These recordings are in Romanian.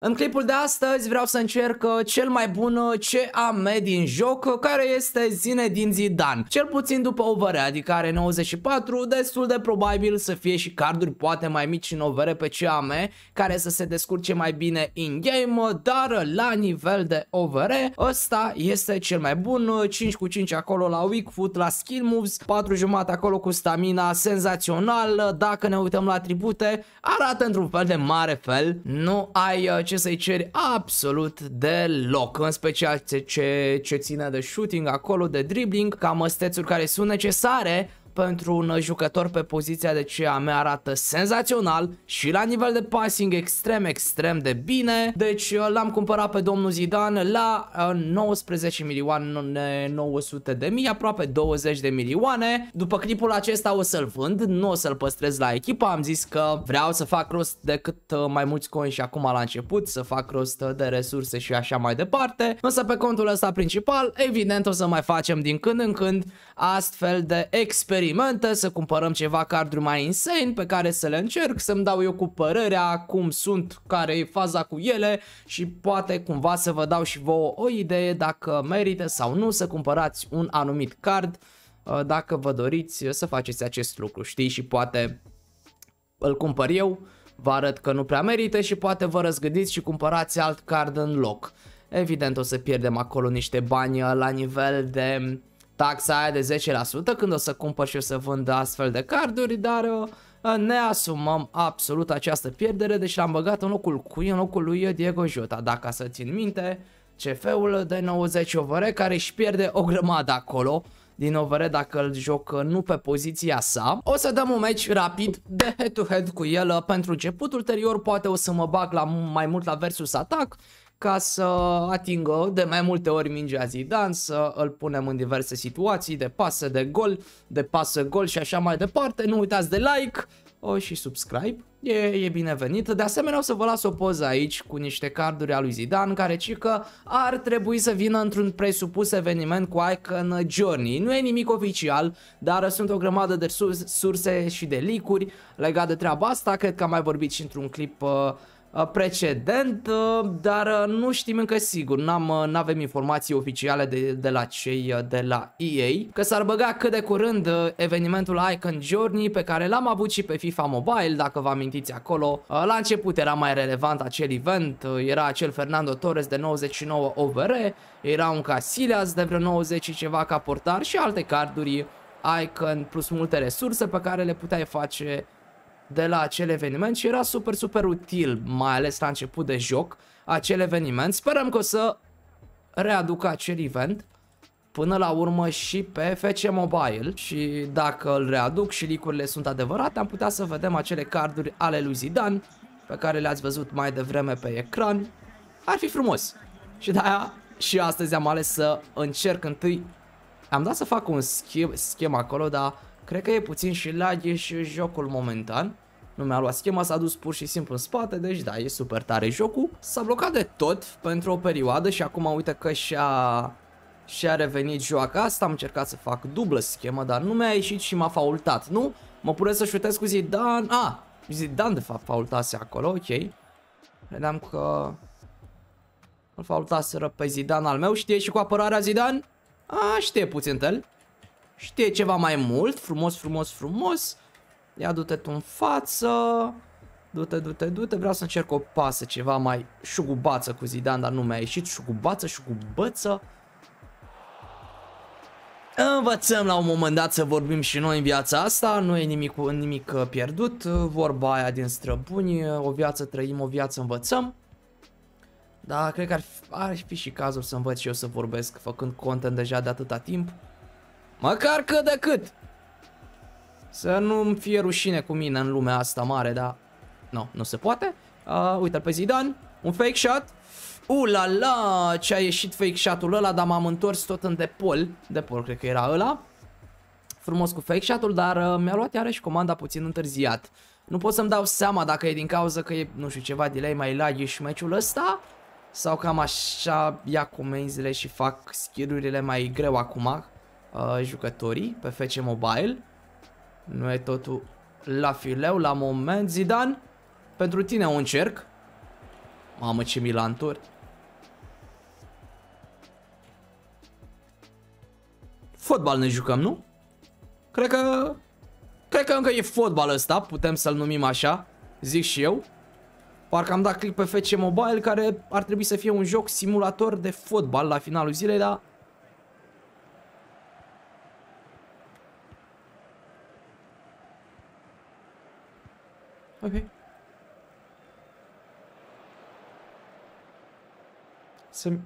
În clipul de astăzi vreau să încerc uh, cel mai bun uh, CAM din joc, uh, care este zine din Zidane. Cel puțin după overe adică are 94, destul de probabil să fie și carduri poate mai mici în overe pe CAM, care să se descurce mai bine in-game, dar la nivel de overe ăsta este cel mai bun, 5 cu 5 acolo la weak foot, la skill moves, 4 jumate acolo cu stamina, senzațional, dacă ne uităm la atribute, arată într-un fel de mare fel, nu ai ce să-i ceri absolut deloc, în special ce, ce, ține de shooting acolo, de dribbling, ca măstețuri care sunt necesare pentru un jucător pe poziția de CEA mea arată senzațional și la nivel de passing extrem, extrem de bine. Deci uh, l-am cumpărat pe domnul Zidane la 19 uh, milioane 900 de mii, aproape 20 de milioane. După clipul acesta o să-l vând, nu o să-l păstrez la echipă, am zis că vreau să fac rost de cât uh, mai mulți coin și acum la început, să fac rost de resurse și așa mai departe. Însă pe contul ăsta principal, evident o să mai facem din când în când astfel de experimente, să cumpărăm ceva carduri mai insane pe care să le încerc, să-mi dau eu cu părerea cum sunt, care e faza cu ele și poate cumva să vă dau și vouă o idee dacă merită sau nu să cumpărați un anumit card uh, dacă vă doriți să faceți acest lucru, știi? Și poate îl cumpăr eu, vă arăt că nu prea merită și poate vă răzgândiți și cumpărați alt card în loc. Evident o să pierdem acolo niște bani uh, la nivel de taxa aia de 10% când o să cumpăr și o să vând astfel de carduri, dar uh, ne asumăm absolut această pierdere, deci l-am băgat în locul cui? În locul lui Diego Jota, dacă să țin minte, CF-ul de 90 over care își pierde o grămadă acolo, din over dacă îl joc uh, nu pe poziția sa. O să dăm un match rapid de head-to-head -head cu el uh, pentru început, ulterior poate o să mă bag la, mai mult la versus atac ca să atingă de mai multe ori mingea Zidane, să îl punem în diverse situații de pase de gol, de pasă gol și așa mai departe. Nu uitați de like și subscribe, e, e binevenit. De asemenea o să vă las o poză aici cu niște carduri a lui Zidane care ci că ar trebui să vină într-un presupus eveniment cu Icon Journey. Nu e nimic oficial, dar sunt o grămadă de surse și de licuri legate de treaba asta. Cred că am mai vorbit și într-un clip uh, Uh, precedent, uh, dar uh, nu știm încă sigur, n-am, avem informații oficiale de, de la cei de la EA, că s-ar băga cât de curând evenimentul Icon Journey pe care l-am avut și pe FIFA Mobile, dacă vă amintiți acolo. La început era mai relevant acel event, era acel Fernando Torres de 99 OVR, era un Casillas de vreo 90 și ceva ca portar și alte carduri Icon plus multe resurse pe care le puteai face de la acel eveniment și era super, super util, mai ales la început de joc, acel eveniment. Sperăm că o să readucă acel event până la urmă și pe FC Mobile și dacă îl readuc și licurile sunt adevărate, am putea să vedem acele carduri ale lui Zidane pe care le-ați văzut mai devreme pe ecran. Ar fi frumos. Și de-aia și astăzi am ales să încerc întâi am dat să fac un schimb, schimb acolo, dar Cred că e puțin și lage și jocul momentan. Nu mi-a luat schema, s-a dus pur și simplu în spate, deci da, e super tare jocul. S-a blocat de tot pentru o perioadă și acum uite că și-a și-a revenit joaca asta, am încercat să fac dublă schemă, dar nu mi-a ieșit și m-a faultat, nu? Mă pune să șutez cu Zidane, a, Zidane de fapt faultase acolo, ok. Credeam că îl faultaseră pe Zidane al meu, știe și cu apărarea Zidane? A, știe puțin el știe ceva mai mult, frumos, frumos, frumos. Ia du-te tu în față. Du-te, du-te, du-te, vreau să încerc o pasă ceva mai șugubață cu Zidane, dar nu mi-a ieșit șugubață, șugubăță. Învățăm la un moment dat să vorbim și noi în viața asta, nu e nimic, nimic uh, pierdut, vorba aia din străbuni, o viață trăim, o viață învățăm. Da, cred că ar fi, ar fi și cazul să învăț și eu să vorbesc făcând content deja de atâta timp. Măcar cât de cât. Să nu-mi fie rușine cu mine în lumea asta mare, dar... Nu, no, nu se poate. Uh, Uite-l pe Zidane. Un fake shot. Ula la, ce a ieșit fake shot-ul ăla, dar m-am întors tot în depol. Depol cred că era ăla. Frumos cu fake shot-ul, dar uh, mi-a luat iarăși comanda puțin întârziat. Nu pot să-mi dau seama dacă e din cauza că e, nu știu, ceva delay mai lag și meciul ăsta sau cam așa ia comenzile și fac skill mai greu acum, Uh, jucătorii pe FC Mobile. Nu e totul la fileu, la moment. Zidan, pentru tine un cerc. Mamă, ce milanturi. Fotbal ne jucăm, nu? Cred că... Cred că încă e fotbal ăsta, putem să-l numim așa, zic și eu. Parcă am dat click pe FC Mobile, care ar trebui să fie un joc simulator de fotbal la finalul zilei, dar Ok. Se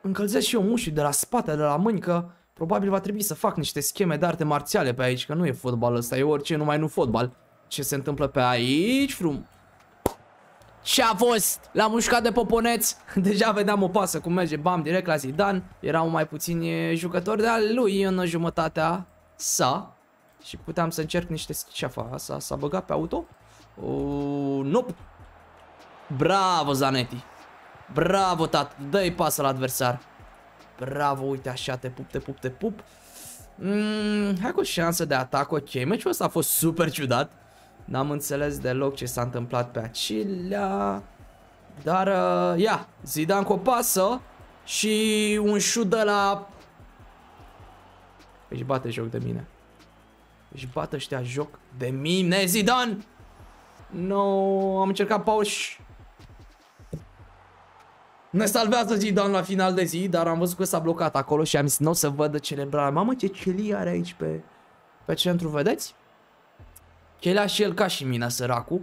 încălzesc și eu mușii de la spate, de la mâini, că probabil va trebui să fac niște scheme de arte marțiale pe aici, că nu e fotbal ăsta, e orice, numai nu fotbal. Ce se întâmplă pe aici, frum? ce a fost! l am mușcat de poponeț. Deja vedeam o pasă cum merge, bam, direct la Zidane. Erau mai puțini jucători de-al lui în jumătatea sa. Și puteam să încerc niște... Ce-a s-a băgat pe auto? Uh, nope. Bravo, Zanetti. Bravo, tată. Dă-i pasă la adversar. Bravo, uite așa, te pup, te pup, te pup. Mm, hai cu șansă de atac, ok. Meciul ăsta a fost super ciudat. N-am înțeles deloc ce s-a întâmplat pe acelea. Dar, uh, ia, Zidane cu o pasă și un șut de la... Își bate joc de mine. Își bate ăștia joc de mine, Zidane! No, am încercat pauși. Ne salvează Zidane la final de zi, dar am văzut că s-a blocat acolo și am zis, nu o să vadă celebrarea. Mamă, ce chelii are aici pe, pe centru, vedeți? Chelea și el ca și mine, săracul,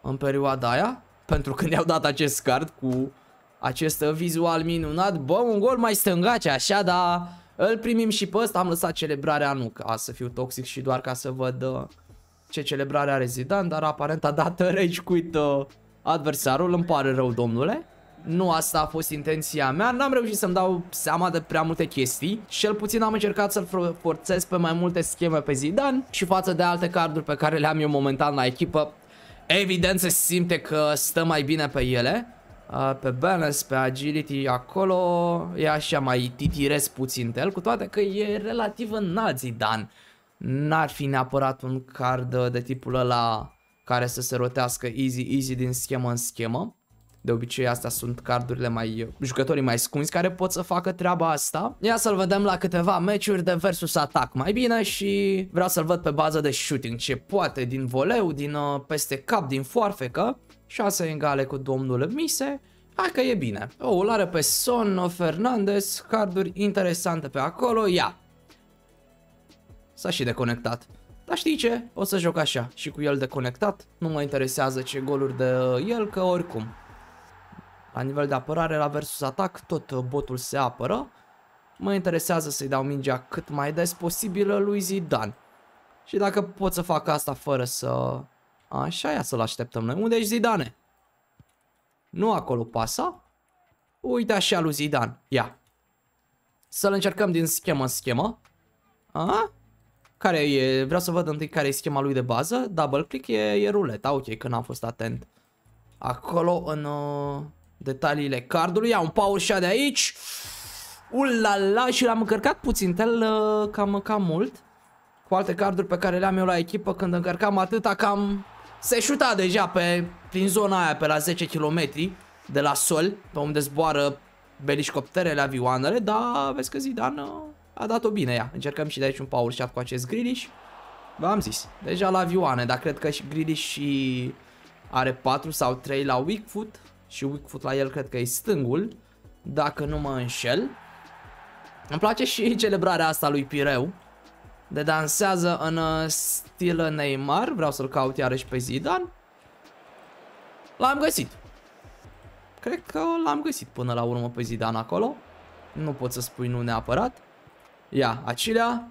în perioada aia, pentru că ne-au dat acest card cu acest vizual minunat. Bă, un gol mai stângace, așa, dar îl primim și pe ăsta. Am lăsat celebrarea nu ca să fiu toxic și doar ca să văd uh, ce celebrare are Zidane, dar aparent a dat rage quit uh, adversarul, îmi pare rău domnule. Nu asta a fost intenția mea, n-am reușit să-mi dau seama de prea multe chestii Cel puțin am încercat să-l forțez pe mai multe scheme pe Zidane Și față de alte carduri pe care le am eu momentan la echipă Evident se simte că stă mai bine pe ele uh, pe balance, pe agility acolo e așa mai titiresc puțin el, cu toate că e relativ înalt Zidane n-ar fi neapărat un card de tipul ăla care să se rotească easy, easy din schemă în schemă. De obicei astea sunt cardurile mai jucătorii mai scunzi care pot să facă treaba asta. Ia să-l vedem la câteva meciuri de versus atac mai bine și vreau să-l văd pe bază de shooting ce poate din voleu, din uh, peste cap, din foarfecă. 6 egale cu domnul Mise. Hai că e bine. O, oh, are pe Son, Fernandez, carduri interesante pe acolo. Ia, s-a și deconectat. Dar știi ce? O să joc așa și cu el deconectat, nu mă interesează ce goluri de el, că oricum. La nivel de apărare, la versus atac, tot uh, botul se apără. Mă interesează să-i dau mingea cât mai des posibilă lui Zidane. Și dacă pot să fac asta fără să... Așa, ia să-l așteptăm noi. Unde ești Zidane? Nu acolo pasa. Uite așa lui Zidane. Ia. Să-l încercăm din schemă în schemă. A? Care e, vreau să văd întâi care e schema lui de bază. Double click e, e ruleta, da, ok, că n-am fost atent. Acolo în uh, detaliile cardului. Ia un power shot de aici. Ulala, și l-am încărcat puțin, el uh, cam, cam mult. Cu alte carduri pe care le-am eu la echipă, când încărcam atâta, cam se șuta deja pe, prin zona aia, pe la 10 km de la sol, pe unde zboară belișcopterele, avioanele, dar vezi că Zidane uh, a dat-o bine ea. Încercăm și de aici un power shot cu acest Grilish. V-am zis, deja la avioane, dar cred că și Grilish și are 4 sau 3 la Wickfoot și Wickfoot la el cred că e stângul, dacă nu mă înșel. Îmi place și celebrarea asta lui Pireu, de dansează în uh, stil Neymar, vreau să-l caut iarăși pe Zidane. L-am găsit. Cred că l-am găsit până la urmă pe Zidane acolo. Nu pot să spui nu neapărat. Ia, acelea.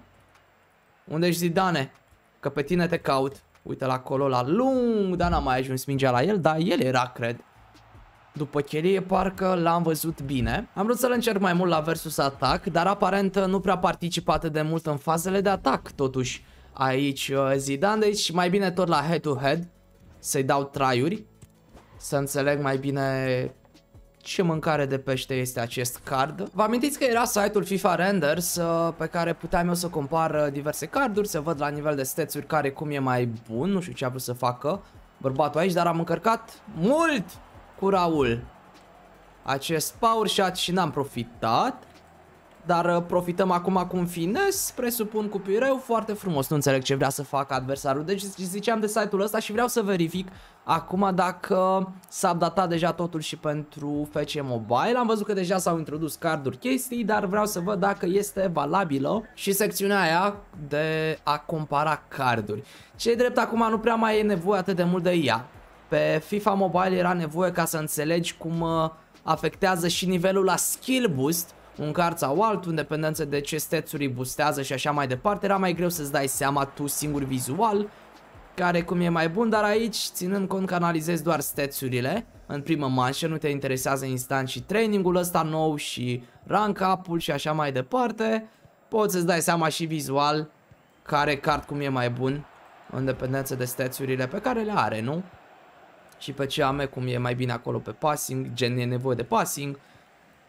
Unde ești Zidane? Că pe tine te caut. uite la acolo la lung, dar n-am mai ajuns mingea la el, dar el era, cred. După chelie parcă l-am văzut bine. Am vrut să-l încerc mai mult la versus atac, dar aparent nu prea participă atât de mult în fazele de atac, totuși. Aici uh, Zidane, deci mai bine tot la head-to-head, să-i dau traiuri, să înțeleg mai bine ce mâncare de pește este acest card. Vă amintiți că era site-ul FIFA Renders uh, pe care puteam eu să compar uh, diverse carduri, să văd la nivel de stețuri care cum e mai bun, nu știu ce a vrut să facă bărbatul aici, dar am încărcat mult cu Raul acest power shot și n-am profitat. Dar uh, profităm acum cu un fines, presupun cu pireu, foarte frumos. Nu înțeleg ce vrea să facă adversarul. Deci ziceam de site-ul ăsta și vreau să verific acum dacă s-a datat deja totul și pentru FC Mobile. Am văzut că deja s-au introdus carduri chestii, dar vreau să văd dacă este valabilă și secțiunea aia de a compara carduri. Ce drept acum nu prea mai e nevoie atât de mult de ea. Pe FIFA Mobile era nevoie ca să înțelegi cum uh, afectează și nivelul la skill boost un card sau altul, în dependență de ce stețuri boostează și așa mai departe, era mai greu să-ți dai seama tu singur vizual care cum e mai bun, dar aici, ținând cont că analizezi doar stețurile în primă manșă, nu te interesează instant și trainingul ăsta nou și rank up-ul și așa mai departe, poți să-ți dai seama și vizual care card cum e mai bun în dependență de stețurile pe care le are, nu? Și pe ame cum e mai bine acolo pe passing, gen e nevoie de passing,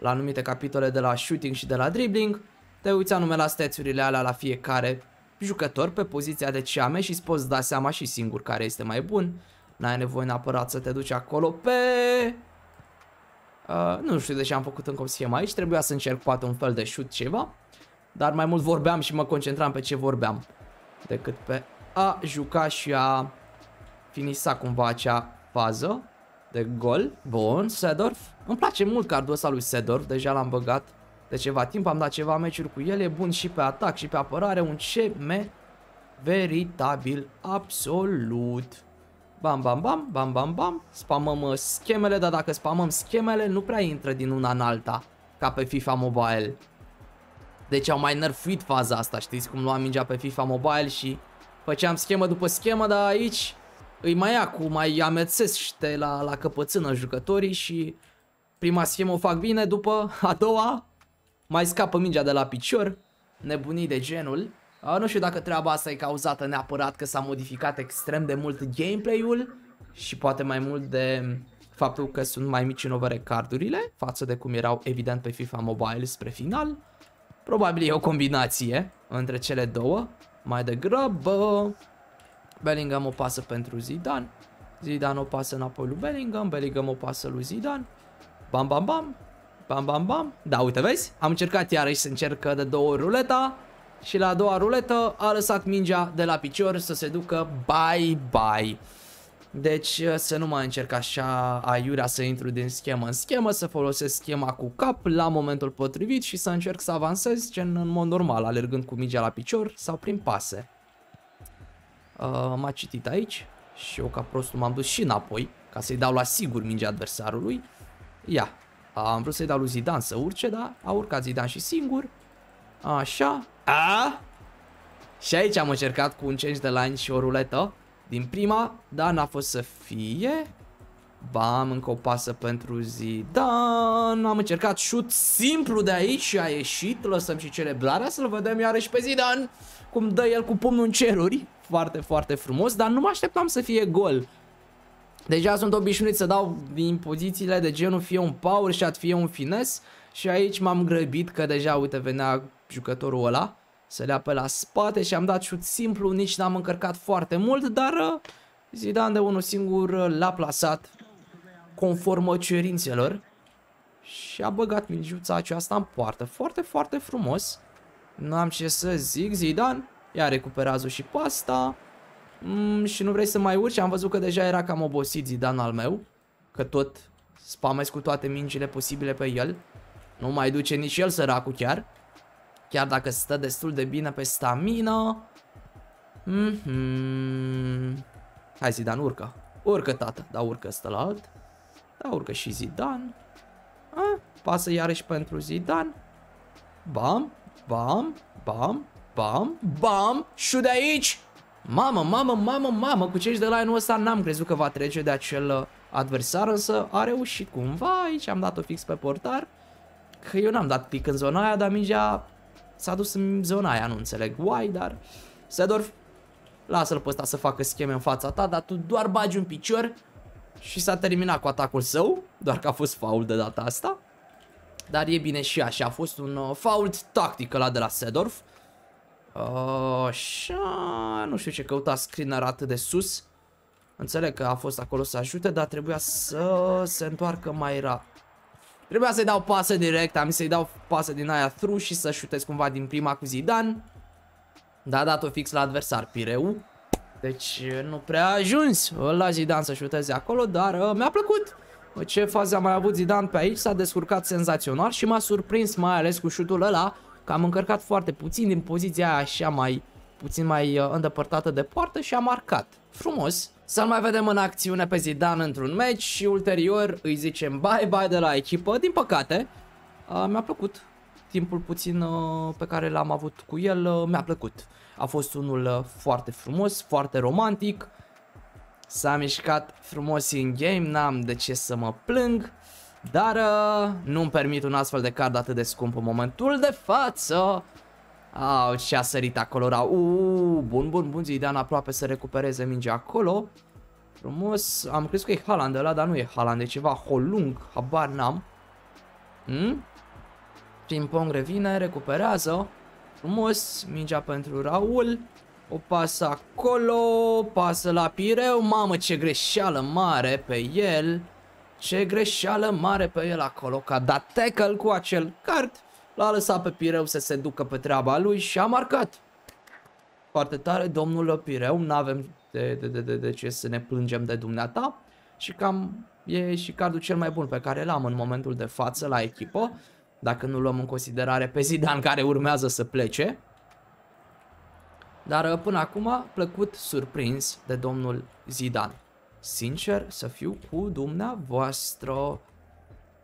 la anumite capitole de la shooting și de la dribbling, te uiți anume la stețurile alea la fiecare jucător pe poziția de ceame și îți poți da seama și singur care este mai bun. N-ai nevoie neapărat să te duci acolo pe... Uh, nu știu de ce am făcut încă o schemă aici, trebuia să încerc poate un fel de shoot ceva, dar mai mult vorbeam și mă concentram pe ce vorbeam, decât pe a juca și a finisa cumva acea fază de gol. Bun, Sedorf. Îmi place mult cardul ăsta lui Sedorf, deja l-am băgat de ceva timp, am dat ceva meciuri cu el, e bun și pe atac și pe apărare, un CM veritabil, absolut. Bam, bam, bam, bam, bam, bam, spamăm uh, schemele, dar dacă spamăm schemele nu prea intră din una în alta, ca pe FIFA Mobile. Deci au mai nerfuit faza asta, știți cum luam mingea pe FIFA Mobile și făceam schemă după schemă, dar aici îi mai ia cu, mai amețește la, la căpățână jucătorii și prima schemă o fac bine, după a doua mai scapă mingea de la picior, nebunii de genul. Nu știu dacă treaba asta e cauzată neapărat că s-a modificat extrem de mult gameplay-ul și poate mai mult de faptul că sunt mai mici în overe cardurile față de cum erau evident pe FIFA Mobile spre final. Probabil e o combinație între cele două, mai degrabă Bellingham o pasă pentru Zidane. Zidane o pasă înapoi lui Bellingham. Bellingham o pasă lui Zidane. Bam, bam, bam. Bam, bam, bam. Da, uite, vezi? Am încercat iarăși să încercă de două ori ruleta. Și la a doua ruletă a lăsat mingea de la picior să se ducă bye-bye. Deci uh, să nu mai încerc așa aiurea să intru din schemă în schemă, să folosesc schema cu cap la momentul potrivit și să încerc să avansez gen în mod normal, alergând cu mingea la picior sau prin pase. Uh, m-a citit aici și eu ca prostul m-am dus și înapoi ca să-i dau la sigur mingea adversarului. Ia, am vrut să-i dau lui Zidane să urce, dar a urcat Zidane și singur. Așa. A? Și aici am încercat cu un change de line și o ruletă din prima, dar n-a fost să fie. Bam, încă o pasă pentru Zidane. Am încercat șut simplu de aici și a ieșit. Lăsăm și celebrarea să-l vedem iarăși pe Zidane cum dă el cu pumnul în ceruri, foarte, foarte frumos, dar nu mă așteptam să fie gol. Deja sunt obișnuit să dau din pozițiile de genul fie un power shot, fie un fines și aici m-am grăbit că deja, uite, venea jucătorul ăla să le apă la spate și am dat șut simplu, nici n-am încărcat foarte mult, dar uh, Zidane de unul singur uh, l-a plasat conform uh, cerințelor și a băgat minjuța aceasta în poartă. Foarte, foarte frumos. Nu am ce să zic, Zidane. Ia recuperează și pasta. Mm, și nu vrei să mai urci? Am văzut că deja era cam obosit Zidane al meu. Că tot spamez cu toate mingile posibile pe el. Nu mai duce nici el săracul chiar. Chiar dacă stă destul de bine pe stamina. Mm -hmm. Hai Zidane, urcă. Urcă, tată. Da, urcă ăsta la alt. Da, urcă și Zidane. A, ah, pasă iarăși pentru Zidane. Bam. Bam, bam, bam, bam și de aici. Mamă, mamă, mamă, mamă, cu cești de line-ul ăsta n-am crezut că va trece de acel uh, adversar, însă a reușit cumva, aici am dat-o fix pe portar, că eu n-am dat pic în zona aia, dar mingea s-a dus în zona aia, nu înțeleg why, dar Sedorf, lasă-l pe ăsta să facă scheme în fața ta, dar tu doar bagi un picior și s-a terminat cu atacul său, doar că a fost faul de data asta. Dar e bine și așa, a fost un uh, fault tactic la de la Sedorf. Așa, nu știu ce căuta screener atât de sus. Înțeleg că a fost acolo să ajute, dar trebuia să se întoarcă mai rapid. Trebuia să-i dau pasă direct, am să-i dau pasă din aia through și să șutez cumva din prima cu Zidane. Dar a dat-o fix la adversar Pireu. Deci nu prea a ajuns la Zidane să șuteze acolo, dar uh, mi-a plăcut ce faze a mai avut Zidane pe aici, s-a descurcat senzațional și m-a surprins mai ales cu șutul ăla, că am încărcat foarte puțin din poziția așa mai puțin mai uh, îndepărtată de poartă și a marcat. Frumos! Să-l mai vedem în acțiune pe Zidane într-un meci și ulterior îi zicem bye-bye de la echipă, din păcate. Uh, mi-a plăcut timpul puțin uh, pe care l-am avut cu el, mi-a plăcut. A fost unul foarte frumos, foarte romantic, S-a mișcat frumos în game, n-am de ce să mă plâng. Dar uh, nu-mi permit un astfel de card atât de scump în momentul de față. Au, ce a sărit acolo era. Uuu, bun, bun, bun, Zidane aproape să recupereze mingea acolo. Frumos, am crezut că e Haaland ăla, dar nu e Haaland, e ceva Holung, habar n-am. Hmm? Ping-pong revine, recuperează. Frumos, mingea pentru Raul. O pasă acolo, pasă la Pireu, mamă ce greșeală mare pe el. Ce greșeală mare pe el acolo, că a dat tackle cu acel card, l-a lăsat pe Pireu să se ducă pe treaba lui și a marcat. Foarte tare, domnul Pireu, nu avem de, de, de, de, de ce să ne plângem de dumneata și cam e și cardul cel mai bun pe care l-am în momentul de față la echipă, dacă nu luăm în considerare pe Zidan care urmează să plece. Dar uh, până acum, plăcut surprins de domnul Zidane. Sincer să fiu cu dumneavoastră.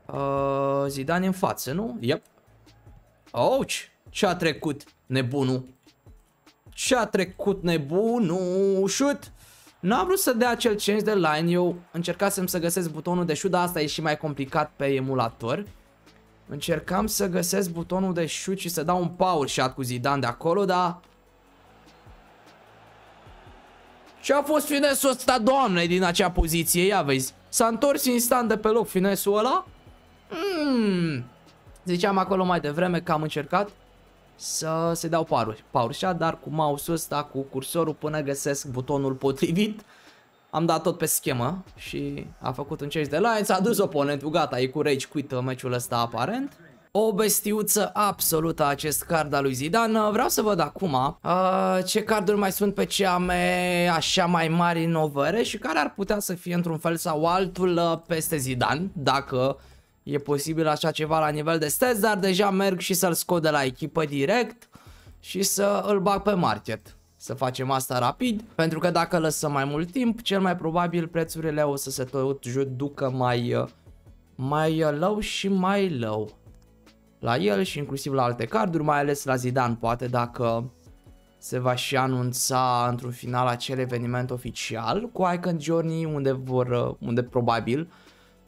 Uh, Zidane în față, nu? Yep. Ouch! Ce-a trecut nebunul? Ce-a trecut nebunul? Shoot! N-am vrut să dea acel change de line, eu încercasem să găsesc butonul de shoot, dar asta e și mai complicat pe emulator. Încercam să găsesc butonul de shoot și să dau un power shot cu Zidane de acolo, dar Și a fost finesul ăsta, doamne, din acea poziție, ia vezi. S-a întors instant de pe loc finesul ăla. Mm. Ziceam acolo mai devreme că am încercat să se dau paruri, paurușa, dar cu mouse-ul ăsta, cu cursorul până găsesc butonul potrivit, am dat tot pe schemă și a făcut un chase de line, s-a dus oponentul, gata, e cu rage quit meciul ăsta aparent o bestiuță absolută acest card al lui Zidane. Uh, vreau să văd acum uh, ce carduri mai sunt pe ceame așa mai mari în și care ar putea să fie într-un fel sau altul uh, peste Zidane, dacă e posibil așa ceva la nivel de stats, dar deja merg și să-l scot de la echipă direct și să îl bag pe market. Să facem asta rapid, pentru că dacă lăsăm mai mult timp, cel mai probabil prețurile o să se tot ducă mai, uh, mai uh, low și mai low la el și inclusiv la alte carduri, mai ales la Zidane, poate dacă se va și anunța într-un final acel eveniment oficial cu Icon Journey unde vor, unde probabil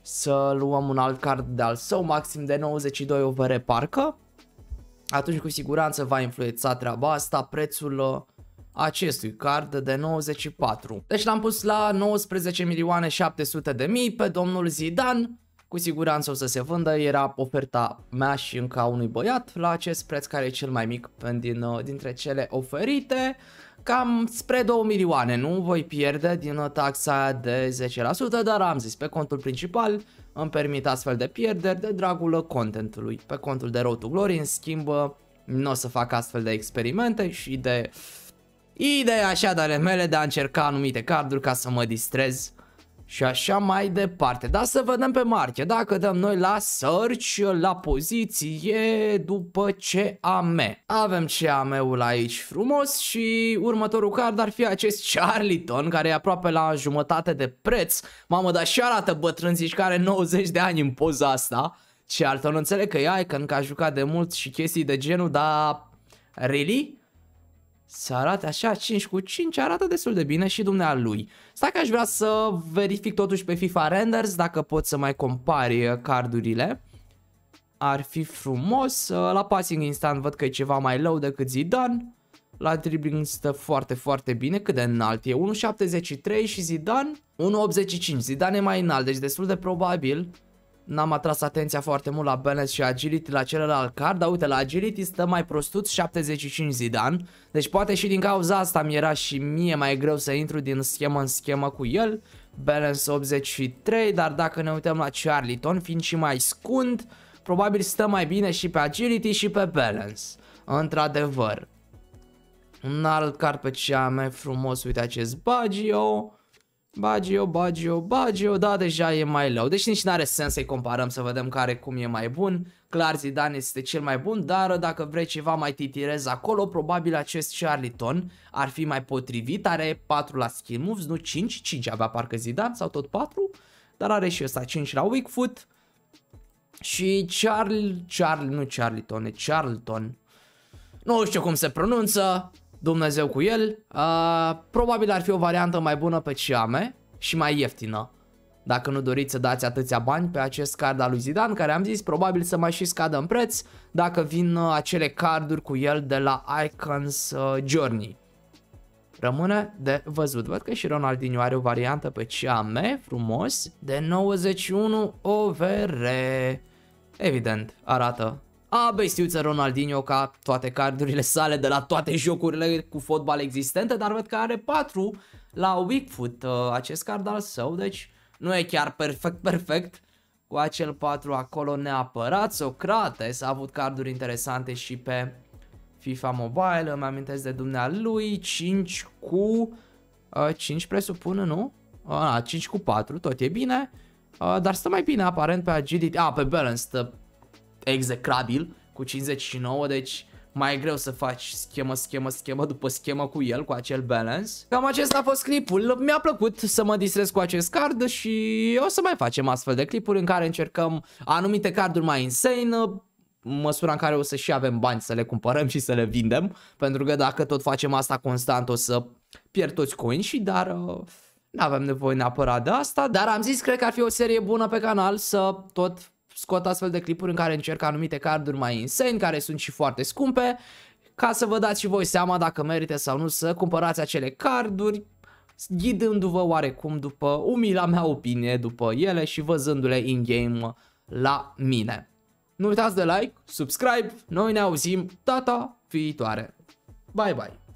să luăm un alt card de al său, maxim de 92 over parcă, atunci cu siguranță va influența treaba asta, prețul uh, acestui card de 94. Deci l-am pus la 19 milioane 700 de mii pe domnul Zidane, cu siguranță o să se vândă, era oferta mea și încă a unui băiat la acest preț care e cel mai mic din, uh, dintre cele oferite cam spre 2 milioane, nu voi pierde din uh, taxa de 10%, dar am zis, pe contul principal îmi permit astfel de pierderi de dragul uh, contentului. Pe contul de Road to Glory, în schimb, nu o să fac astfel de experimente și de idei așa de ale mele de a încerca anumite carduri ca să mă distrez și așa mai departe. Dar să vedem pe marche, dacă dăm noi la search, la poziție, după CAM. Avem CAM-ul aici frumos și următorul card ar fi acest Charlton care e aproape la jumătate de preț. Mamă, dar și arată bătrân, zici care are 90 de ani în poza asta. Charlton, înțeleg că e icon, că a jucat de mult și chestii de genul, dar... Really? să arate așa 5 cu 5 arată destul de bine și dumnealui. Stai că aș vrea să verific totuși pe FIFA Renders dacă pot să mai compari eh, cardurile. Ar fi frumos. Eh, la passing instant văd că e ceva mai low decât Zidane. La dribbling stă foarte, foarte bine. Cât de înalt e? 1.73 și Zidane 1.85. Zidane e mai înalt, deci destul de probabil n-am atras atenția foarte mult la balance și agility la celălalt card, dar uite, la agility stă mai prostut 75 Zidan, deci poate și din cauza asta mi era și mie mai greu să intru din schemă în schemă cu el, balance 83, dar dacă ne uităm la Charlton, fiind și mai scund, probabil stă mai bine și pe agility și pe balance, într-adevăr. Un alt card pe cea mai frumos, uite acest Baggio, Bagio, Bagio, Bagio, da, deja e mai low. Deci nici n-are sens să-i comparăm să vedem care cum e mai bun. Clar, Zidane este cel mai bun, dar dacă vrei ceva mai titirez acolo, probabil acest Charliton ar fi mai potrivit. Are 4 la skill moves, nu 5, 5 avea parcă Zidane sau tot 4, dar are și ăsta 5 la weak foot. Și Charl, Charl, nu Charliton, e Charlton. Nu știu cum se pronunță, Dumnezeu cu el, uh, probabil ar fi o variantă mai bună pe Ciame și mai ieftină. Dacă nu doriți să dați atâția bani pe acest card al lui Zidane, care am zis probabil să mai și scadă în preț dacă vin uh, acele carduri cu el de la Icons uh, Journey. Rămâne de văzut. Văd că și Ronaldinho are o variantă pe Ciame, frumos, de 91 OVR. Evident, arată a bestiuță Ronaldinho ca toate cardurile sale de la toate jocurile cu fotbal existente, dar văd că are 4 la Wickfoot uh, acest card al său, deci nu e chiar perfect perfect cu acel 4 acolo neapărat. Socrates a avut carduri interesante și pe FIFA Mobile, îmi amintesc de dumnealui, 5 cu... Uh, 5 presupun, nu? Uh, ah, 5 cu 4, tot e bine, uh, dar stă mai bine aparent pe Agility, a, ah, pe Balanced, uh, execrabil cu 59, deci mai greu să faci schemă, schemă, schemă după schemă cu el, cu acel balance. Cam acesta a fost clipul. Mi-a plăcut să mă distrez cu acest card și o să mai facem astfel de clipuri în care încercăm anumite carduri mai insane, măsura în care o să și avem bani să le cumpărăm și să le vindem, pentru că dacă tot facem asta constant o să pierd toți coin și dar... Uh, nu avem nevoie neapărat de asta, dar am zis cred că ar fi o serie bună pe canal să tot scot astfel de clipuri în care încerc anumite carduri mai insane, care sunt și foarte scumpe, ca să vă dați și voi seama dacă merită sau nu să cumpărați acele carduri, ghidându-vă oarecum după umila mea opinie după ele și văzându-le in-game la mine. Nu uitați de like, subscribe, noi ne auzim data viitoare. Bye bye!